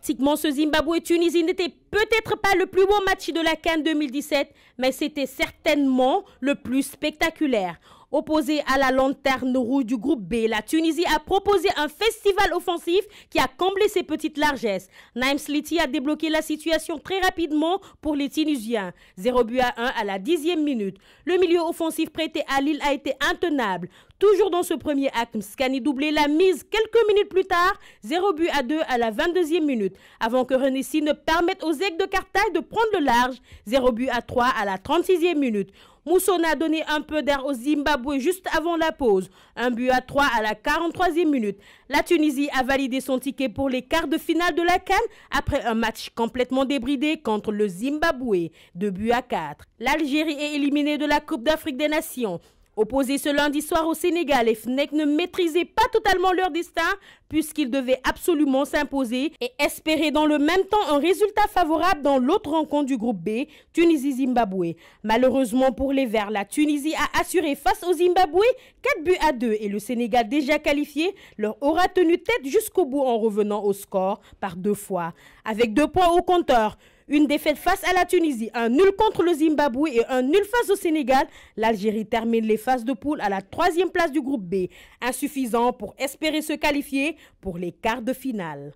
Tactiquement, ce Zimbabwe-Tunisie et n'était peut-être pas le plus beau match de la Cannes 2017, mais c'était certainement le plus spectaculaire. Opposé à la lanterne rouge du groupe B, la Tunisie a proposé un festival offensif qui a comblé ses petites largesses. Naim Sliti a débloqué la situation très rapidement pour les Tunisiens. 0 but à 1 à la dixième minute. Le milieu offensif prêté à Lille a été intenable. Toujours dans ce premier acte, Scani doublé la mise quelques minutes plus tard, 0 but à 2 à la 22e minute, avant que Renessi ne permette aux aigles de Carthage de prendre le large, 0 but à 3 à la 36e minute. Mousson a donné un peu d'air au Zimbabwe juste avant la pause. Un but à 3 à la 43e minute. La Tunisie a validé son ticket pour les quarts de finale de la Cannes après un match complètement débridé contre le Zimbabwe. Deux buts à 4. L'Algérie est éliminée de la Coupe d'Afrique des Nations. Opposés ce lundi soir au Sénégal, les FNEC ne maîtrisaient pas totalement leur destin puisqu'ils devaient absolument s'imposer et espérer dans le même temps un résultat favorable dans l'autre rencontre du groupe B, Tunisie-Zimbabwe. Malheureusement pour les Verts, la Tunisie a assuré face au Zimbabwe 4 buts à 2 et le Sénégal déjà qualifié leur aura tenu tête jusqu'au bout en revenant au score par deux fois. Avec deux points au compteur, une défaite face à la Tunisie, un nul contre le Zimbabwe et un nul face au Sénégal, l'Algérie termine les phases de poule à la troisième place du groupe B, insuffisant pour espérer se qualifier pour les quarts de finale.